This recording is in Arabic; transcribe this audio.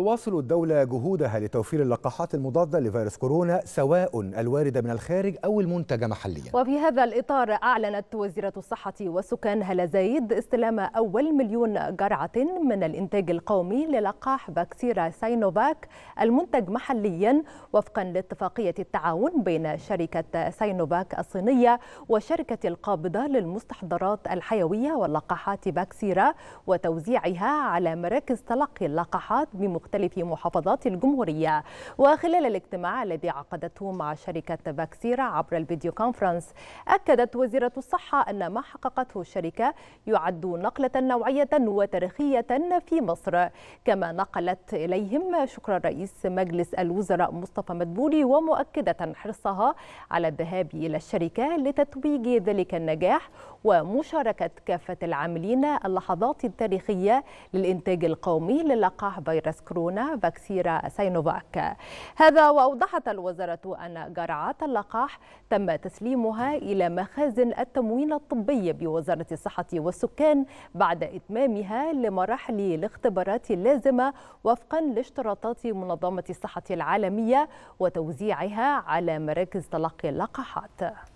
تواصل الدولة جهودها لتوفير اللقاحات المضادة لفيروس كورونا سواء الواردة من الخارج أو المنتجة محليا وفي هذا الإطار أعلنت وزيرة الصحة والسكان هلا زايد استلام أول مليون جرعة من الإنتاج القومي للقاح باكسيرا ساينوفاك المنتج محليا وفقا لاتفاقية التعاون بين شركة ساينوفاك الصينية وشركة القابضة للمستحضرات الحيوية واللقاحات باكسيرا وتوزيعها على مراكز تلقي اللقاحات بمختلف مختلف محافظات الجمهورية وخلال الاجتماع الذي عقدته مع شركة فاكسيرا عبر الفيديو كونفرنس أكدت وزيرة الصحة أن ما حققته الشركة يعد نقلة نوعية وتاريخية في مصر كما نقلت إليهم شكر رئيس مجلس الوزراء مصطفى مدبولي ومؤكدة حرصها على الذهاب إلى الشركة لتتويج ذلك النجاح ومشاركة كافة العاملين اللحظات التاريخية للإنتاج القومي للقاح فيروس كورونا فاكسيرا ساينوفاك هذا وأوضحت الوزارة أن جرعات اللقاح تم تسليمها إلى مخازن التموين الطبي بوزارة الصحة والسكان بعد إتمامها لمراحل الاختبارات اللازمة وفقا لاشتراطات منظمة الصحة العالمية وتوزيعها على مراكز تلقي اللقاحات